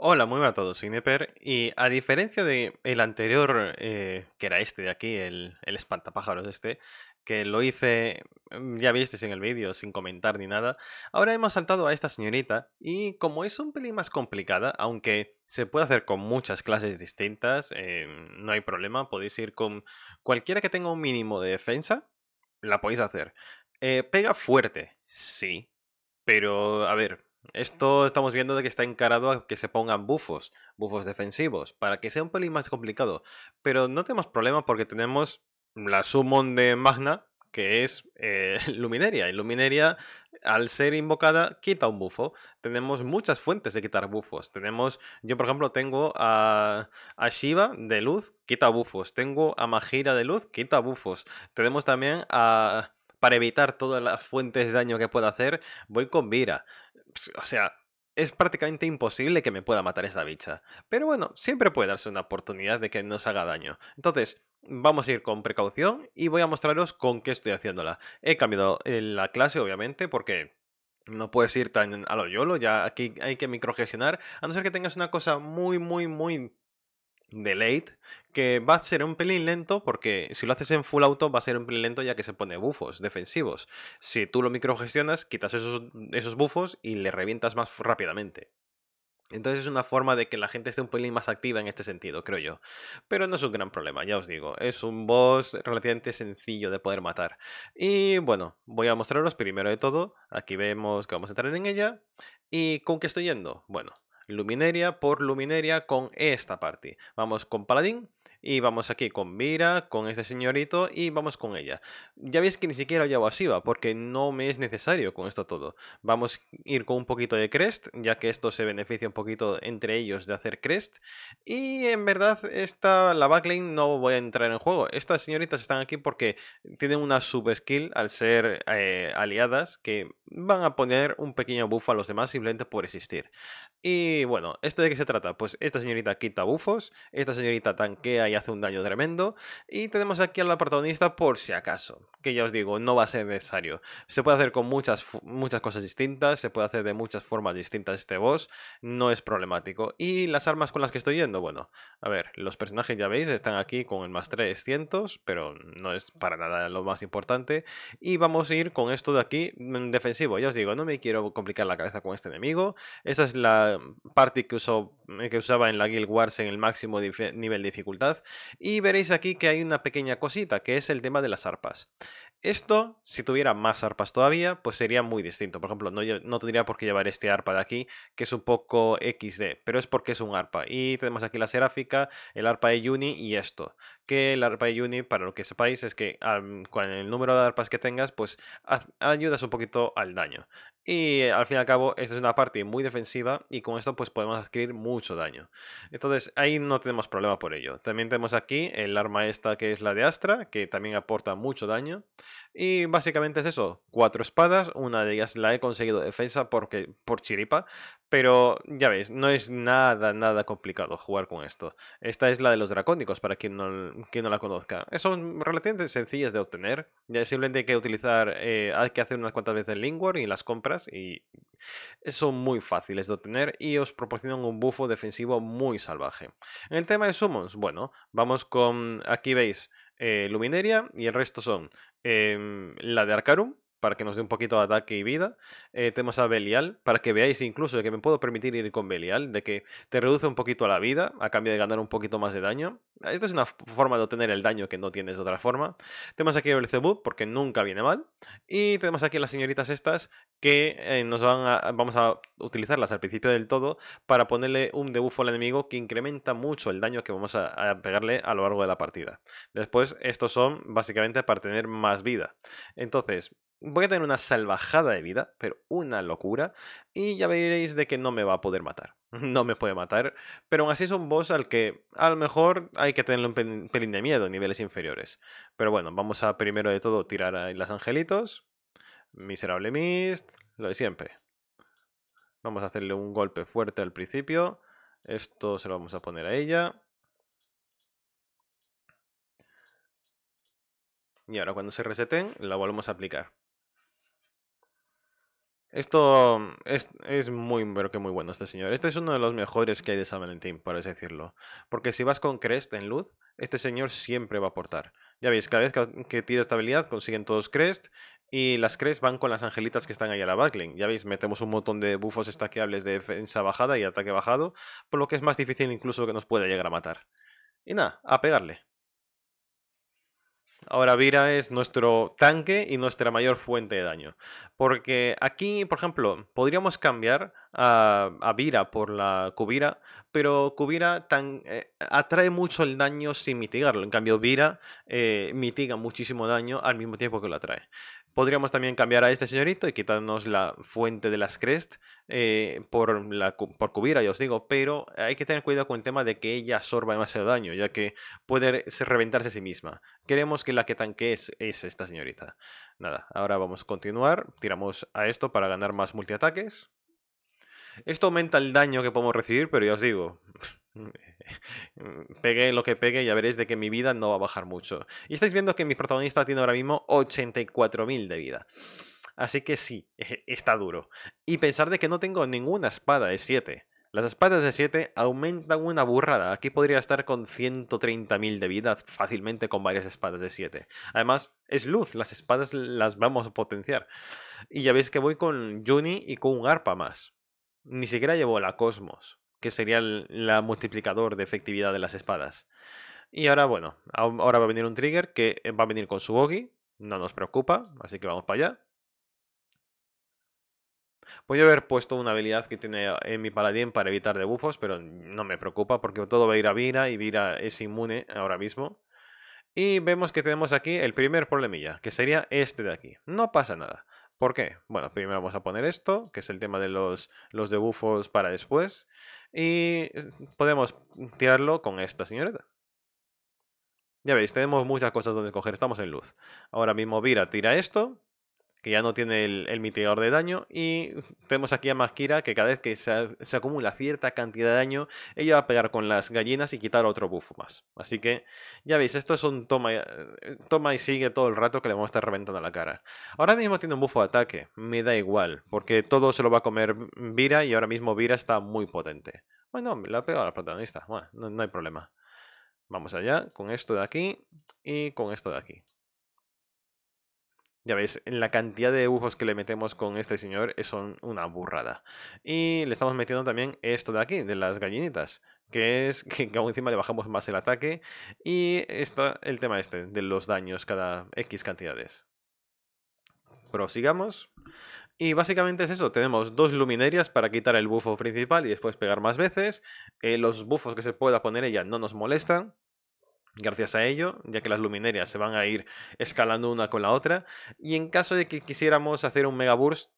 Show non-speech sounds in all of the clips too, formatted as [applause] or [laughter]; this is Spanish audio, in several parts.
Hola, muy buenas a todos, soy Neper y a diferencia de el anterior, eh, que era este de aquí, el, espantapájaros este, que lo hice, mm, ya visteis en el vídeo, sin comentar ni nada, ahora hemos saltado a esta señorita y como es un pelín más complicada, aunque se puede hacer con muchas clases distintas, em, no hay problema, podéis ir con cualquiera que tenga un mínimo de defensa, la podéis hacer. Eh, pega fuerte, sí, pero a ver, esto estamos viendo de que está encarado a que se pongan bufos, bufos defensivos, para que sea un pelín más complicado. Pero no tenemos problema porque tenemos la summon de Magna, que es eh, [laughs] Lumineria. Y Lumineria, al ser invocada, quita un bufo. Tenemos muchas fuentes de quitar bufos. Tenemos, yo por ejemplo, tengo a, a Shiva de luz, quita bufos. Tengo a Magira de luz, quita bufos. Tenemos también a para evitar todas las fuentes de daño que pueda hacer, voy con Vira. O sea, es prácticamente imposible que me pueda matar esa bicha. Pero bueno, siempre puede darse una oportunidad de que nos haga daño. Entonces, vamos a ir con precaución y voy a mostraros con qué estoy haciéndola. He cambiado eh, la clase, obviamente, porque no puedes ir tan a lo yolo, ya aquí hay que microgestionar, a no ser que tengas una cosa muy, muy, muy de late, que va a ser un pelín lento porque si lo haces en full auto va a ser un pelín lento ya que se pone bufos defensivos. Si tú lo microgestionas, quitas esos, esos bufos y le revientas más rápidamente. Entonces es una forma de que la gente esté un pelín más activa en este sentido, creo yo. Pero no es un gran problema, ya os digo. Es un boss relativamente sencillo de poder matar. Y bueno, voy a mostraros primero de todo. Aquí vemos que vamos a entrar en ella. ¿Y con qué estoy yendo? Bueno, luminaria por luminaria con esta parte. Vamos con paladín y vamos aquí con Mira, con este señorito y vamos con ella. Ya veis que ni siquiera llevo asiva porque no me es necesario con esto todo. Vamos a ir con un poquito de crest, ya que esto se beneficia un poquito entre ellos de hacer crest. Y en verdad esta, la backlane no voy a entrar en juego. Estas señoritas están aquí porque tienen una sub skill al ser eh, aliadas que van a poner un pequeño buff a los demás simplemente por existir. Y bueno, ¿esto de qué se trata? Pues esta señorita quita buffos, esta señorita tanquea y hace un daño tremendo. Y tenemos aquí a la protagonista por si acaso, que ya os digo, no va a ser necesario. Se puede hacer con muchas, muchas cosas distintas, se puede hacer de muchas formas distintas este boss, no es problemático. Y las armas con las que estoy yendo, bueno, a ver, los personajes ya veis, están aquí con el más 300, pero no es para nada lo más importante. Y vamos a ir con esto de aquí mm, defensivo, ya os digo, no me quiero complicar la cabeza con este enemigo. Esta es la parte que, que usaba en la Guild Wars en el máximo nivel de dificultad y veréis aquí que hay una pequeña cosita que es el tema de las arpas. Esto, si tuviera más arpas todavía, pues sería muy distinto. Por ejemplo, no, no, tendría por qué llevar este arpa de aquí, que es un poco XD, pero es porque es un arpa. Y tenemos aquí la seráfica, el arpa de Juni y esto. Que el arpa de Juni, para lo que sepáis, es que con el número de arpas que tengas, pues ayudas un poquito al daño. Y al fin y al cabo, esta es una parte muy defensiva y con esto pues podemos adquirir mucho daño. Entonces ahí no tenemos problema por ello. También tenemos aquí el arma esta que es la de Astra, que también aporta mucho daño. Y básicamente es eso, cuatro espadas, una de ellas la he conseguido defensa porque, por chiripa, pero ya veis, no es nada, nada complicado jugar con esto. Esta es la de los dracónicos, para quien no, no la conozca. Son relativamente sencillas de obtener. Ya simplemente hay que utilizar, eh, hay que hacer unas cuantas veces el Lingward y las compras y son muy fáciles de obtener y os proporcionan un bufo defensivo muy salvaje. En el tema de summons, bueno, vamos con, aquí veis, eh, Lumineria y el resto son em, la de Arcarum, para que nos dé un poquito de ataque y vida. Eh, tenemos a Belial, para que veáis incluso que me puedo permitir ir con Belial, de que te reduce un poquito la vida a cambio de ganar un poquito más de daño. Esta es una forma de obtener el daño que no tienes de otra forma. Tenemos aquí el Cebu, porque nunca viene mal. Y tenemos aquí las señoritas estas, que eh, nos van a, vamos a utilizarlas al principio del todo para ponerle un debuff al enemigo que incrementa mucho el daño que vamos a, a pegarle a lo largo de la partida. Después, estos son básicamente para tener más vida. Entonces, voy a tener una salvajada de vida, pero una locura. Y ya veréis de que no me va a poder matar. [laughs] No me puede matar. Pero aún así es un boss al que a lo mejor hay que tenerle un pelín de miedo en niveles inferiores. Pero bueno, vamos a primero de todo tirar a las angelitos. Miserable Mist. Lo de siempre. Vamos a hacerle un golpe fuerte al principio. Esto se lo vamos a poner a ella. Y ahora cuando se reseten, la volvemos a aplicar. Esto mm, es, muy, pero que muy bueno este señor. Este es uno de los mejores que hay de San Valentín, por así decirlo. Porque si vas con Crest en luz, este señor siempre va a aportar. Ya veis, cada vez que tira esta habilidad consiguen todos Crest y las Crest van con las angelitas que están ahí a la backlink. Ya veis, metemos un montón de bufos estaqueables de defensa bajada y ataque bajado, por lo que es más difícil incluso que nos pueda llegar a matar. Y nada, a pegarle. Ahora Vira es nuestro tanque y nuestra mayor fuente de daño. Porque aquí, por ejemplo, podríamos cambiar a, Vira por la Kubira, pero Kubira eh, atrae mucho el daño sin mitigarlo. En cambio, Vira eh, mitiga muchísimo daño al mismo tiempo que lo atrae. Podríamos también cambiar a este señorito y quitarnos la fuente de las Crest eh, por, la, por Cubira, ya os digo, pero hay que tener cuidado con el tema de que ella absorba demasiado daño, ya que puede reventarse a sí misma. Queremos que la que tanque es, es esta señorita. Nada, ahora vamos a continuar, tiramos a esto para ganar más multiataques. Esto aumenta el daño que podemos recibir, pero ya os digo, [laughs] pegue lo que pegue, ya veréis de que mi vida no va a bajar mucho. Y estáis viendo que mi protagonista tiene ahora mismo 84.000 de vida. Así que sí, [laughs] está duro. Y pensar de que no tengo ninguna espada de 7. Las espadas de 7 aumentan una burrada. Aquí podría estar con 130.000 de vida fácilmente con varias espadas de 7. Además, es luz, las espadas las vamos a potenciar. Y ya veis que voy con Juni y con un arpa más. Ni siquiera llevo la Cosmos que sería el la multiplicador de efectividad de las espadas. Y ahora, bueno, ahora va a venir un trigger que eh, va a venir con su Ogi, no nos preocupa, así que vamos para allá. Voy a haber puesto una habilidad que tiene eh, en mi paladín para evitar debufos pero no me preocupa porque todo va a ir a Vira y Vira es inmune ahora mismo. Y vemos que tenemos aquí el primer problemilla, que sería este de aquí. No pasa nada. ¿Por qué? Bueno, primero vamos a poner esto, que es el tema de los, los debufos para después. Y podemos tirarlo con esta señorita. Ya veis, tenemos muchas cosas donde escoger, estamos en luz. Ahora mismo Vira tira esto que ya no tiene el, mitigador de daño. Y tenemos aquí a Maskira, que cada vez que se, acumula cierta cantidad de daño, ella va a pegar con las gallinas y quitar otro buff más. Así que, ya veis, esto es un toma, eh, toma y sigue todo el rato que le vamos a estar reventando la cara. Ahora mismo tiene un buffo de ataque, me da igual, porque todo se lo va a comer Vira y ahora mismo Vira está muy potente. Bueno, me la ha pegado la protagonista, bueno, no hay problema. Vamos allá, con esto de aquí y con esto de aquí. Ya veis, la cantidad de bufos que le metemos con este señor eh, son una burrada. Y le estamos metiendo también esto de aquí, de las gallinitas que es [laughs] que aún encima le bajamos más el ataque y está el tema este de los daños cada X cantidades. Prosigamos. Y básicamente es eso, tenemos dos luminarias para quitar el bufo principal y después pegar más veces. Eh, los bufos que se pueda poner ella no nos molestan. Gracias a ello, ya que las luminarias se van a ir escalando una con la otra. Y en caso de que quisiéramos hacer un mega burst,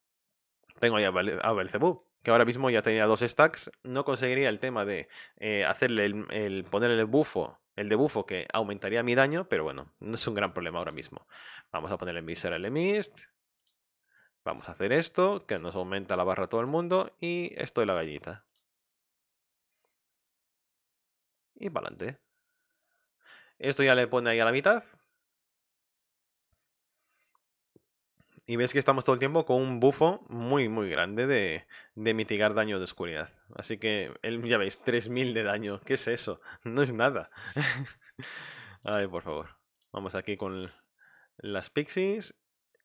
tengo ahí a, Belzebub, que ahora mismo ya tenía dos stacks. No conseguiría el tema de eh, hacerle el, ponerle el bufo, el bufo que aumentaría mi daño, pero bueno, no es un gran problema ahora mismo. Vamos a ponerle Miser el Mist. Vamos a hacer esto, que nos aumenta la barra a todo el mundo. Y esto de la gallita. Y para adelante. Esto ya le pone ahí a la mitad. Y ves que estamos todo el tiempo con un bufo muy, muy grande de, mitigar daño de oscuridad. Así que, él, ya veis, 3000 de daño. ¿Qué es eso? [laughs] No es nada. [laughs] Ay, por favor. Vamos aquí con las pixies.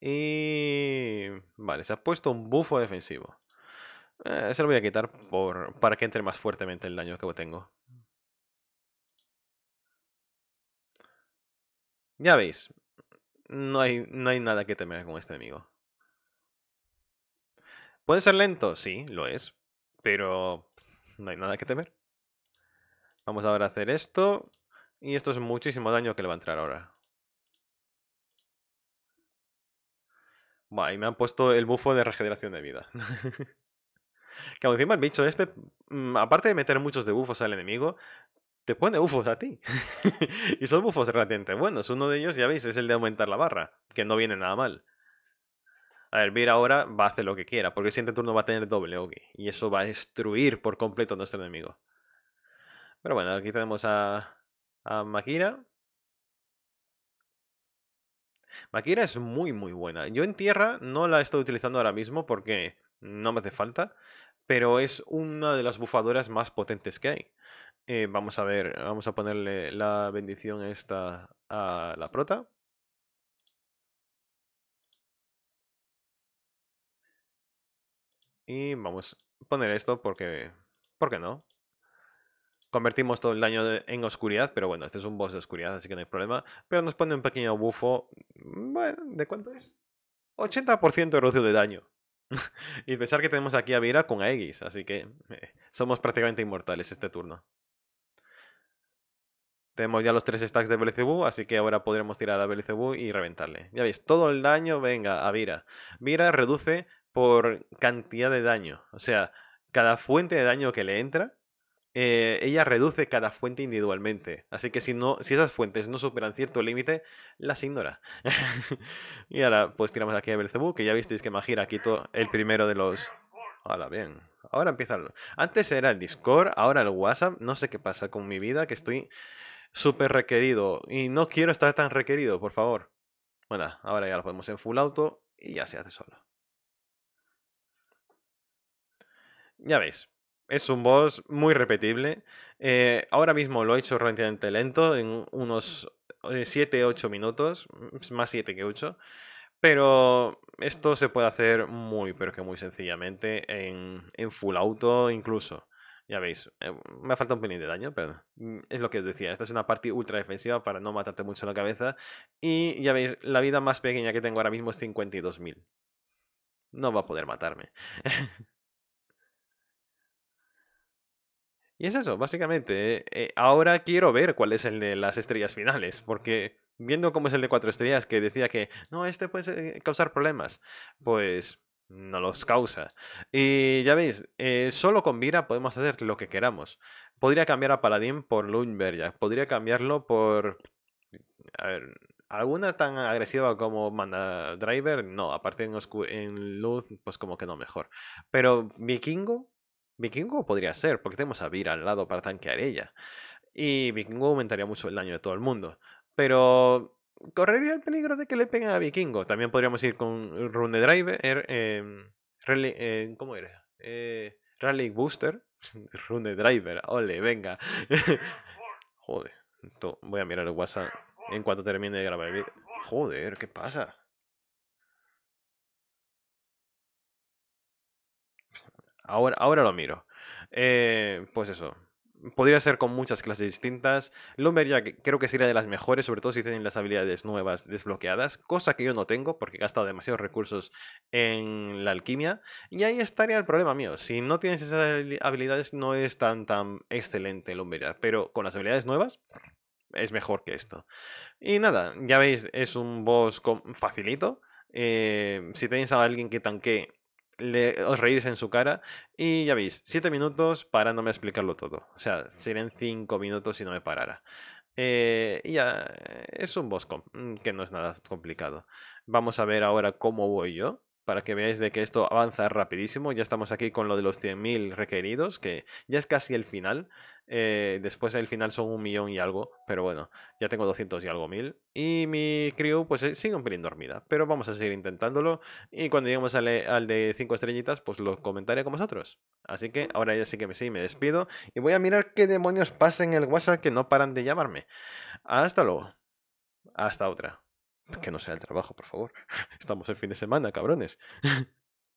Y... Vale, se ha puesto un bufo defensivo. Eh, se lo voy a quitar por, para que entre más fuertemente el daño que tengo. Ya veis, no hay, no hay nada que temer con este enemigo. ¿Puede ser lento? Sí, lo es. Pero no hay nada que temer. Vamos ahora a hacer esto. Y esto es muchísimo daño que le va a entrar ahora. y me han puesto el bufo de regeneración de vida. que [laughs] encima el bicho este, mm, aparte de meter muchos debuffos al enemigo, te pone bufos a ti. [laughs] y son bufos relativamente buenos. Uno de ellos, ya veis, es el de aumentar la barra, que no viene nada mal. A ver, Vir ahora va a hacer lo que quiera, porque el siguiente este turno va a tener doble Ogi. y eso va a destruir por completo a nuestro enemigo. Pero bueno, aquí tenemos a, a Makira. Makira es muy muy buena. Yo en tierra no la estoy utilizando ahora mismo porque no me hace falta, pero es una de las bufadoras más potentes que hay. Eh, vamos a ver, vamos a ponerle la bendición esta a la prota. Y vamos a poner esto porque... ¿Por qué no? Convertimos todo el daño en oscuridad, pero bueno, este es un boss de oscuridad, así que no hay problema. Pero nos pone un pequeño bufo... Mm, bueno, ¿de cuánto es? 80% de reducción de daño. [laughs] y pensar que tenemos aquí a Vira con Aegis, así que eh, somos prácticamente inmortales este turno. Tenemos ya los tres stacks de Belcebú, así que ahora podremos tirar a Belcebú y reventarle. Ya veis, todo el daño, venga, a Vira. Vira reduce por cantidad de daño. O sea, cada fuente de daño que le entra, eh, ella reduce cada fuente individualmente. Así que si, no, si esas fuentes no superan cierto límite, las ignora. [laughs] y ahora, pues tiramos aquí a Belcebú, que ya visteis que Magira quitó el primero de los... Ahora bien. Ahora empieza... Antes era el Discord, ahora el WhatsApp. No sé qué pasa con mi vida, que estoy súper requerido. Y no quiero estar tan requerido, por favor. Bueno, ahora ya lo ponemos en full auto y ya se hace solo. Ya veis, es un boss muy repetible. Eh, ahora mismo lo he hecho relativamente lento, en unos 7-8 eh, minutos, mm, más 7 que 8. Pero esto se puede hacer muy, pero que muy sencillamente en, en full auto incluso. Ya veis, eh, me falta un pelín de daño, pero mm, es lo que os decía. Esta es una parte ultra defensiva para no matarte mucho en la cabeza. Y ya veis, la vida más pequeña que tengo ahora mismo es 52.000. No va a poder matarme. [laughs] y es eso, básicamente. Eh, eh, ahora quiero ver cuál es el de las estrellas finales, porque viendo cómo es el de cuatro estrellas, que decía que no, este puede causar problemas, pues no los causa. Y ya veis, eh, solo con Vira podemos hacer lo que queramos. Podría cambiar a Paladín por Lundberg, podría cambiarlo por... alguna tan agresiva como Mana Driver, no, aparte en, en luz, pues como que no mejor. Pero Vikingo, Vikingo podría ser, porque tenemos a Vira al lado para tanquear ella. Y Vikingo aumentaría mucho el daño de todo el mundo. Pero correría el peligro de que le peguen a Vikingo. También podríamos ir con rune Driver. Er, em, rally, em, ¿Cómo era? Eh, rally Booster. [laughs] rune Driver. Ole, venga. [laughs] Joder. Voy a mirar el WhatsApp en cuanto termine de grabar el video. Joder, ¿qué pasa? Ahora, ahora lo miro. Eh, pues eso podría ser con muchas clases distintas. Lumberjack creo que sería de las mejores, sobre todo si tienen las habilidades nuevas desbloqueadas, cosa que yo no tengo porque he gastado demasiados recursos en la alquimia. Y ahí estaría el problema mío. Si no tienes esas habilidades no es tan, tan excelente Lumberjack, pero con las habilidades nuevas es mejor que esto. Y nada, ya veis, es un boss facilito. Eh, si tenéis a alguien que tanque os reírse en su cara y ya veis, 7 minutos para no me explicarlo todo. O sea, serían 5 minutos si no me parara. Eh, ya, es un boss mm, que no es nada complicado. Vamos a ver ahora cómo voy yo para que veáis de que esto avanza rapidísimo. Ya estamos aquí con lo de los 100.000 requeridos, que ya es casi el final. Eh, después el final son un millón y algo, pero bueno, ya tengo 200 y algo mil. Y mi crew pues eh, sigue un pelín dormida, pero vamos a seguir intentándolo. Y cuando lleguemos al, de 5 estrellitas, pues lo comentaré con vosotros. Así que ahora ya sí que me, sí, me despido y voy a mirar qué demonios pasa en el WhatsApp que no paran de llamarme. Hasta luego. Hasta otra. Que no sea el trabajo, por favor. [laughs] Estamos el fin de semana, cabrones. [laughs]